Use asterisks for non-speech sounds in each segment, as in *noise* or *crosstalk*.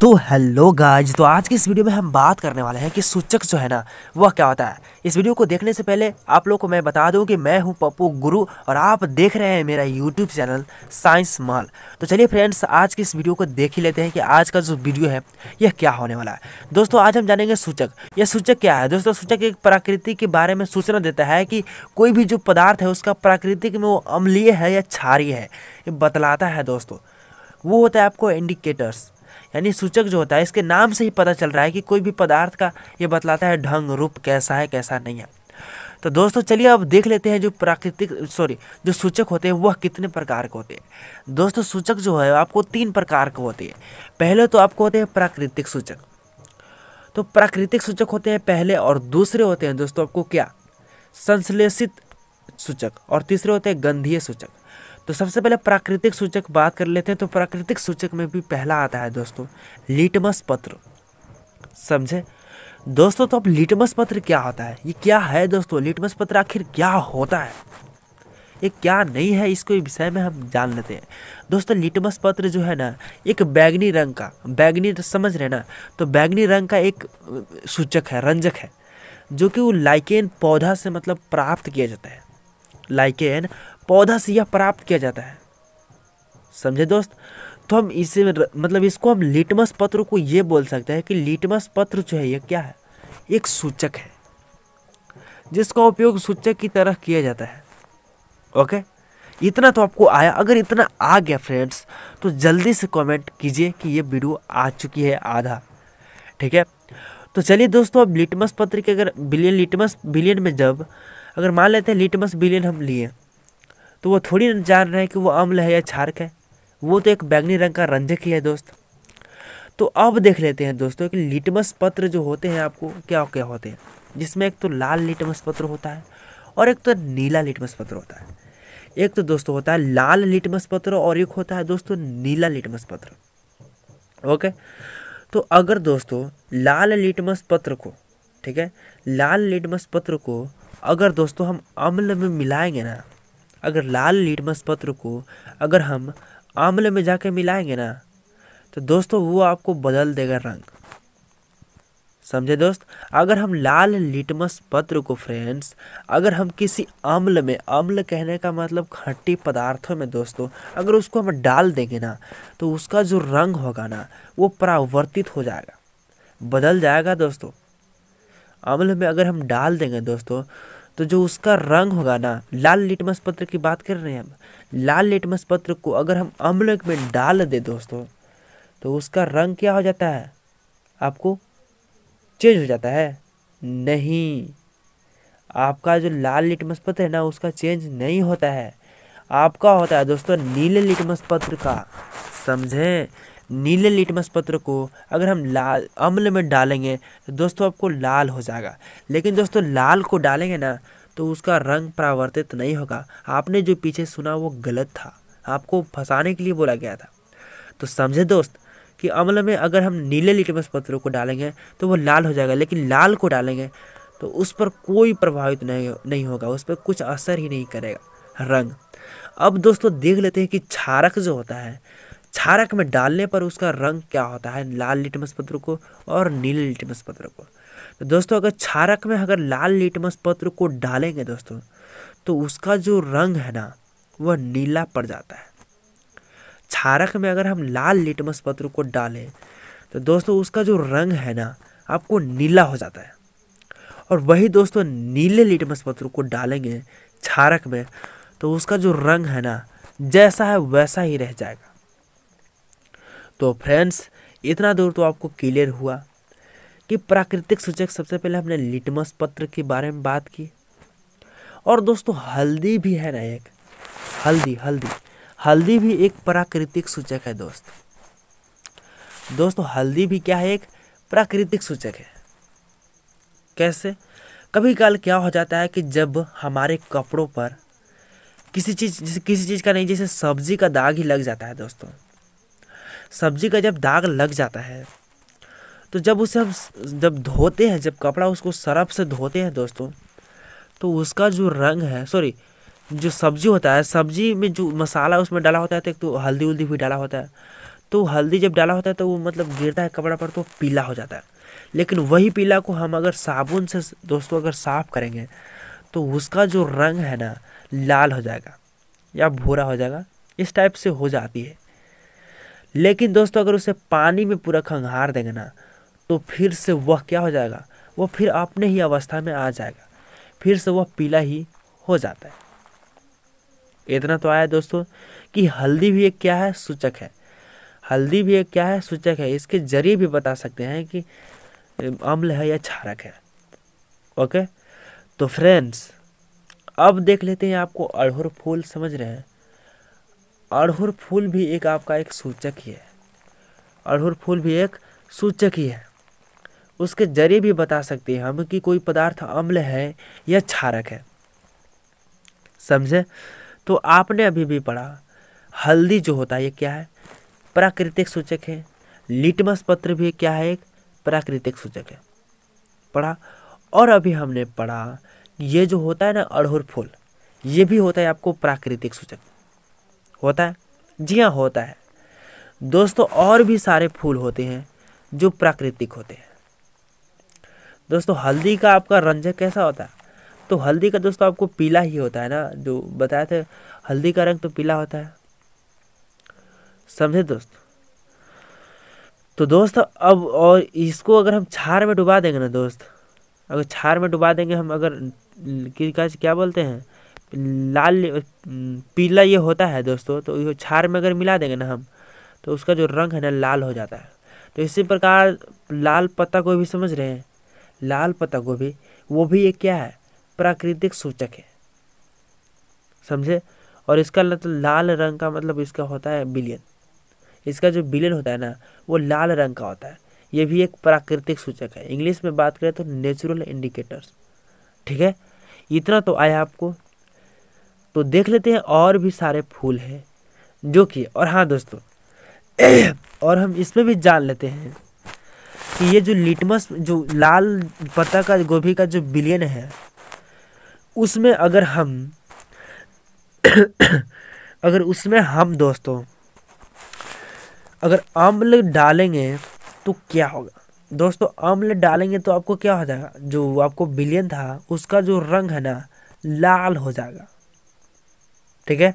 तो hello guys तो आज की इस वीडियो में हम बात करने वाले हैं कि सूचक जो है ना वह क्या होता है इस वीडियो को देखने से पहले आप लोग को मैं बता दूं कि मैं हूं पप्पू गुरु और आप देख रहे हैं मेरा यूट्यूब चैनल साइंस मॉल तो चलिए फ्रेंड्स आज की इस वीडियो को देख ही लेते हैं कि आज का जो वीडियो है यह क्या होने वाला है दोस्तों आज हम जानेंगे सूचक यह सूचक क्या है दोस्तों सूचक एक प्राकृति के बारे में सूचना देता है कि कोई भी जो पदार्थ है उसका प्राकृतिक में वो अम्लीय है या क्षारीय है ये बतलाता है दोस्तों वो होता है आपको इंडिकेटर्स यानी सूचक जो होता है इसके नाम से ही पता चल रहा है कि कोई भी पदार्थ का ये बतलाता है ढंग रूप कैसा है कैसा नहीं है तो दोस्तों चलिए अब देख लेते हैं जो प्राकृतिक सॉरी जो सूचक होते हैं वह कितने प्रकार के होते हैं दोस्तों सूचक जो है आपको तीन प्रकार के होते हैं पहले तो आपको होते हैं प्राकृतिक सूचक तो प्राकृतिक सूचक होते हैं पहले और दूसरे होते हैं दोस्तों आपको क्या संश्लेषित सूचक और तीसरे होते हैं गंधीय सूचक तो सबसे पहले प्राकृतिक सूचक बात कर लेते हैं तो प्राकृतिक सूचक में भी पहला आता है दोस्तों लिटमस पत्र समझे दोस्तों तो अब लिटमस पत्र क्या होता है ये क्या है दोस्तों लिटमस पत्र आखिर क्या होता है ये क्या नहीं है इसको विषय में हम जान लेते हैं दोस्तों लिटमस पत्र जो है ना एक बैगनी रंग का बैगनी समझ रहे ना तो बैगनी रंग का एक सूचक है रंजक है जो कि वो लाइकेन पौधा से मतलब प्राप्त किया जाता है लाइकेन पौधा से यह प्राप्त किया जाता है समझे दोस्त तो हम इसे मतलब इसको हम लिटमस पत्र को ये बोल सकते हैं कि लिटमस पत्र जो है यह क्या है एक सूचक है जिसका उपयोग सूचक की तरह किया जाता है ओके इतना तो आपको आया अगर इतना आ गया फ्रेंड्स तो जल्दी से कमेंट कीजिए कि ये वीडियो आ चुकी है आधा ठीक है तो चलिए दोस्तों अब लिटमस पत्र के अगर बिलियन लिटमस बिलियन में जब अगर मान लेते हैं लिटमस बिलियन हम लिए तो वो थोड़ी जान रहे हैं कि वो अम्ल है या क्षारक है वो तो एक बैगनी रंग का रंजक ही है दोस्त तो अब देख लेते हैं दोस्तों कि लिटमस पत्र जो होते हैं आपको क्या क्या होते हैं जिसमें एक तो लाल लिटमस पत्र होता है और एक तो नीला लिटमस पत्र होता है एक तो दोस्तों होता है लाल लिटमस पत्र और एक होता है दोस्तों नीला लिटमस पत्र ओके तो अगर दोस्तों लाल लिटमस पत्र को ठीक है लाल लिटमस पत्र को अगर दोस्तों हम अम्ल में मिलाएंगे ना अगर लाल लिटमस पत्र को अगर हम आमले में जाके मिलाएंगे ना तो दोस्तों वो आपको बदल देगा रंग समझे दोस्त अगर हम लाल लिटमस पत्र को फ्रेंड्स अगर हम किसी अम्ल में अम्ल कहने का मतलब खट्टी पदार्थों में दोस्तों अगर उसको हम डाल देंगे ना तो उसका जो रंग होगा ना वो परावर्तित हो जाएगा बदल जाएगा दोस्तों अम्ल में अगर हम डाल देंगे दोस्तों तो जो उसका रंग होगा ना लाल लिटमस पत्र की बात कर रहे हैं हम लाल लिटमस पत्र को अगर हम अम्ल में डाल दें दोस्तों तो उसका रंग क्या हो जाता है आपको चेंज हो जाता है नहीं आपका जो लाल लिटमस पत्र है ना उसका चेंज नहीं होता है आपका होता है दोस्तों नीले लिटमस पत्र का समझें नीले लिटमस पत्र को अगर हम लाल अम्ल में डालेंगे तो दोस्तों आपको लाल हो जाएगा लेकिन दोस्तों लाल को डालेंगे ना तो उसका रंग परावर्तित नहीं होगा आपने जो पीछे सुना वो गलत था आपको फंसाने के लिए बोला गया था तो समझे दोस्त कि अम्ल में अगर हम नीले लिटमस पत्र को डालेंगे तो वो लाल हो जाएगा लेकिन लाल को डालेंगे तो उस पर कोई प्रभावित नहीं नहीं होगा उस पर कुछ असर ही नहीं करेगा रंग अब दोस्तों देख लेते हैं कि क्षारक जो होता है छारक में डालने पर उसका रंग क्या होता है लाल लिटमस पत्र को और नीले लिटमस पत्र को तो दोस्तों अगर छारक में अगर लाल लिटमस पत्र को डालेंगे दोस्तों तो उसका जो रंग है ना वह नीला पड़ जाता है छारक में अगर हम लाल लिटमस पत्र को डालें तो दोस्तों उसका जो रंग है ना आपको नीला हो जाता है और वही दोस्तों नीले लिटमस पत्र को डालेंगे छारक में तो उसका जो रंग है ना जैसा है वैसा ही रह जाएगा तो फ्रेंड्स इतना दूर तो आपको क्लियर हुआ कि प्राकृतिक सूचक सबसे पहले हमने लिटमस पत्र के बारे में बात की और दोस्तों हल्दी भी है ना एक हल्दी हल्दी हल्दी भी एक प्राकृतिक सूचक है दोस्त दोस्तों हल्दी भी क्या है एक प्राकृतिक सूचक है कैसे कभी काल क्या हो जाता है कि जब हमारे कपड़ों पर किसी चीज़ किसी चीज़ का नहीं जैसे सब्जी का दाग ही लग जाता है दोस्तों सब्जी का जब दाग लग जाता है तो जब उसे हम जब धोते हैं जब कपड़ा उसको सरफ से धोते हैं दोस्तों तो उसका जो रंग है सॉरी जो सब्जी होता है सब्जी में जो मसाला उसमें डाला होता है तो एक तो हल्दी उल्दी भी डाला होता है तो हल्दी जब डाला होता है तो वो मतलब गिरता है कपड़ा पर तो पीला हो जाता है लेकिन वही पीला को हम अगर साबुन से दोस्तों अगर साफ़ करेंगे तो उसका जो रंग है ना लाल हो जाएगा या भूरा हो जाएगा इस टाइप से हो जाती है लेकिन दोस्तों अगर उसे पानी में पूरा खंगार देंगे ना तो फिर से वह क्या हो जाएगा वह फिर अपने ही अवस्था में आ जाएगा फिर से वह पीला ही हो जाता है इतना तो आया दोस्तों कि हल्दी भी एक क्या है सूचक है हल्दी भी एक क्या है सूचक है इसके जरिए भी बता सकते हैं कि अम्ल है या क्षारक है ओके तो फ्रेंड्स अब देख लेते हैं आपको अड़हुर फूल समझ रहे हैं अड़हुल फूल भी एक आपका एक सूचक ही है अड़हुल फूल भी एक सूचक ही है उसके जरिए भी बता सकते हैं हम कि कोई पदार्थ अम्ल है या क्षारक है समझे तो आपने अभी भी पढ़ा हल्दी जो होता है ये क्या है प्राकृतिक सूचक है लिटमस पत्र भी क्या है एक प्राकृतिक सूचक है पढ़ा और अभी हमने पढ़ा ये जो होता है ना अड़हुल फूल ये भी होता है आपको प्राकृतिक सूचक होता है जी हाँ होता है दोस्तों और भी सारे फूल होते हैं जो प्राकृतिक होते हैं दोस्तों हल्दी का आपका रंजक कैसा होता है तो हल्दी का दोस्तों आपको पीला ही होता है ना जो बताया था हल्दी का रंग तो पीला होता है समझे दोस्त तो दोस्त अब और इसको अगर हम छार में डुबा देंगे ना दोस्त अगर छार में डुबा देंगे हम अगर क्या बोलते हैं लाल पीला ये होता है दोस्तों तो ये छार में अगर मिला देंगे ना हम तो उसका जो रंग है ना लाल हो जाता है तो इसी प्रकार लाल पत्ता गोभी समझ रहे हैं लाल पत्ता गोभी वो भी ये क्या है प्राकृतिक सूचक है समझे और इसका मतलब लाल रंग का मतलब इसका होता है बिलियन इसका जो बिलियन होता है ना वो लाल रंग का होता है ये भी एक प्राकृतिक सूचक है इंग्लिश में बात करें तो नेचुरल इंडिकेटर्स ठीक है इतना तो आया आपको तो देख लेते हैं और भी सारे फूल हैं जो कि और हाँ दोस्तों और हम इसमें भी जान लेते हैं कि ये जो लिटमस जो लाल पत्ता का गोभी का जो बिलियन है उसमें अगर हम अगर उसमें हम दोस्तों अगर आम्ल डालेंगे तो क्या होगा दोस्तों आम्ल डालेंगे तो आपको क्या हो जाएगा जो आपको बिलियन था उसका जो रंग है ना लाल हो जाएगा ठीक है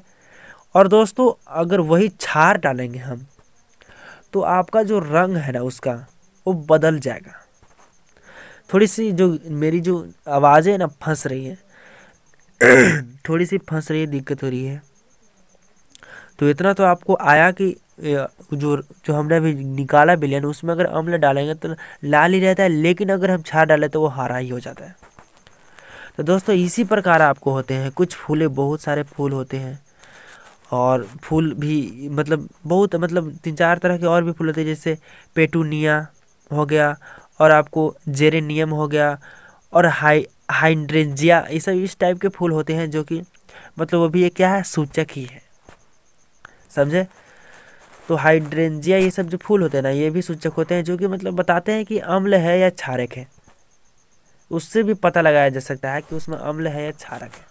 और दोस्तों अगर वही छार डालेंगे हम तो आपका जो रंग है ना उसका वो बदल जाएगा थोड़ी सी जो मेरी जो आवाज़ें ना फंस रही है *coughs* थोड़ी सी फंस रही है दिक्कत हो रही है तो इतना तो आपको आया कि जो जो हमने अभी निकाला बिलियन उसमें अगर अम्ल डालेंगे तो लाल ही रहता है लेकिन अगर हम छार डालें तो वो हरा ही हो जाता है तो दोस्तों इसी प्रकार आपको होते हैं कुछ फूले बहुत सारे फूल होते हैं और फूल भी मतलब बहुत मतलब तीन चार तरह के और भी फूल होते हैं जैसे पेटूनिया हो गया और आपको जेरेनियम हो गया और हाई हाइड्रेंजिया ये सब इस टाइप के फूल होते हैं जो कि मतलब वो भी ये क्या है सूचक ही है समझे तो हाइड्रेंजिया ये सब जो फूल होते हैं ना ये भी सूचक होते हैं जो कि मतलब बताते हैं कि अम्ल है या क्षारक है उससे भी पता लगाया जा सकता है कि उसमें अम्ल है या क्षारक है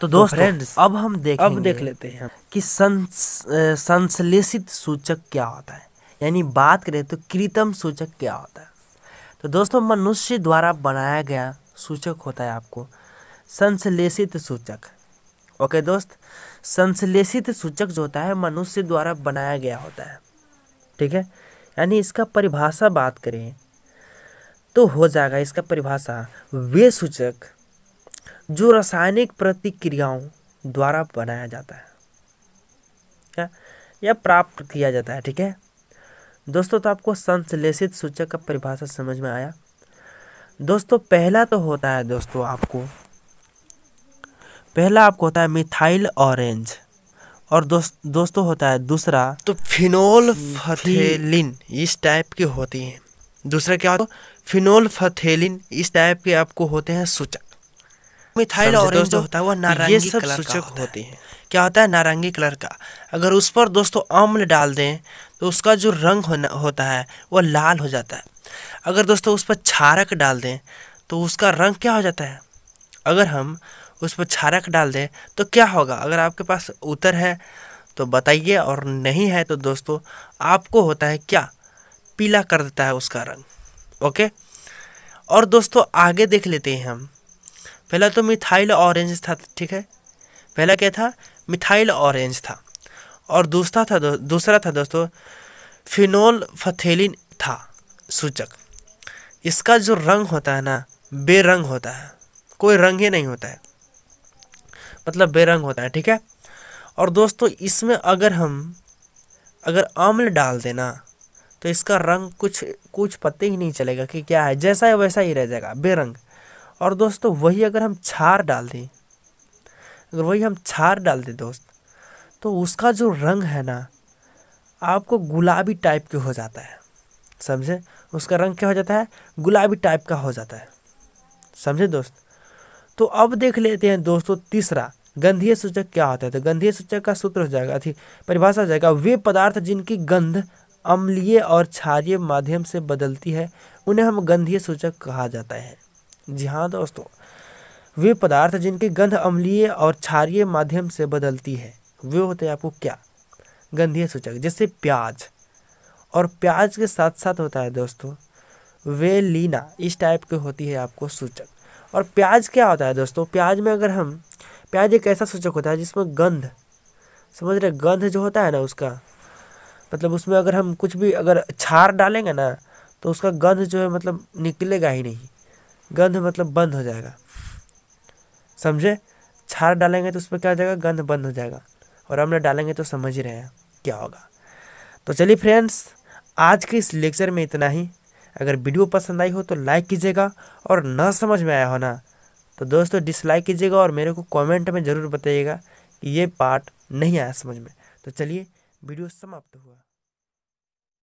तो, तो दोस्तों तो अब हम देख अब देख लेते हैं कि संस, संश्लेषित सूचक क्या होता है यानी बात करें तो कृतम सूचक क्या होता है तो दोस्तों मनुष्य द्वारा बनाया गया सूचक होता है आपको संश्लेषित सूचक ओके दोस्त संश्लेषित सूचक जो होता है मनुष्य द्वारा बनाया गया होता है ठीक है यानी इसका परिभाषा बात करें तो हो जाएगा इसका परिभाषा वे सूचक जो रासायनिक प्रतिक्रियाओं द्वारा बनाया जाता है क्या या प्राप्त किया जाता है ठीक है दोस्तों तो आपको संश्लेषित सूचक का परिभाषा समझ में आया दोस्तों पहला तो होता है दोस्तों आपको पहला आपको होता है मिथाइल ऑरेंज और दोस्त दोस्तों होता है दूसरा तो फिनोल फथेलिन इस टाइप की होती है दूसरा क्या होता है फिनोल फथेलिन इस टाइप के आपको होते हैं सूचक मिथाइल ऑरेंज जो होता है वह नारंगी ये सब कलर सूचक होते हैं क्या होता है नारंगी कलर का अगर उस पर दोस्तों अम्ल डाल दें तो उसका जो रंग होना होता है वह लाल हो जाता है अगर दोस्तों उस पर छारक डाल दें तो उसका रंग क्या हो जाता है अगर हम उस पर छारक डाल दें तो क्या होगा अगर आपके पास उत्तर है तो बताइए और नहीं है तो दोस्तों आपको होता है क्या पीला कर देता है उसका रंग ओके और दोस्तों आगे देख लेते हैं हम पहला तो मिथाइल ऑरेंज था ठीक है पहला क्या था मिथाइल ऑरेंज था और दूसरा था दूसरा था दोस्तों फिनोल फथेलिन था सूचक इसका जो रंग होता है ना बेरंग होता है कोई रंग ही नहीं होता है मतलब बेरंग होता है ठीक है और दोस्तों इसमें अगर हम अगर अम्ल डाल देना तो इसका रंग कुछ कुछ पत्ते ही नहीं चलेगा कि क्या है जैसा है वैसा ही रह जाएगा बेरंग और दोस्तों वही अगर हम छार डाल दें अगर वही हम छार डाल दें दोस्त तो उसका जो रंग है ना आपको गुलाबी टाइप के हो जाता है समझे उसका रंग क्या हो जाता है गुलाबी टाइप का हो जाता है समझे दोस्त तो अब देख लेते हैं दोस्तों तीसरा गंधीय सूचक क्या होता है तो गंधीय सूचक का सूत्र हो जाएगा अथी परिभाषा हो जाएगा वे पदार्थ जिनकी गंध अम्लीय और क्षारीय माध्यम से बदलती है उन्हें हम गंधीय सूचक कहा जाता है जी हाँ दोस्तों वे पदार्थ जिनकी गंध अम्लीय और क्षारीय माध्यम से बदलती है वे होते हैं आपको क्या गंधीय सूचक जैसे प्याज और प्याज के साथ साथ होता है दोस्तों वे लीना इस टाइप की होती है आपको सूचक और प्याज क्या होता है दोस्तों प्याज में अगर हम प्याज एक ऐसा सूचक होता है जिसमें गंध समझ रहे गंध जो होता है ना उसका मतलब उसमें अगर हम कुछ भी अगर छार डालेंगे ना तो उसका गंध जो है मतलब निकलेगा ही नहीं गंध मतलब बंद हो जाएगा समझे छार डालेंगे तो उसमें क्या हो जाएगा गंध बंद हो जाएगा और हमने डालेंगे तो समझ ही रहे हैं क्या होगा तो चलिए फ्रेंड्स आज के इस लेक्चर में इतना ही अगर वीडियो पसंद आई हो तो लाइक कीजिएगा और ना समझ में आया हो ना तो दोस्तों डिसलाइक कीजिएगा और मेरे को कमेंट में ज़रूर बताइएगा कि ये पार्ट नहीं आया समझ में तो चलिए वीडियो समाप्त हुआ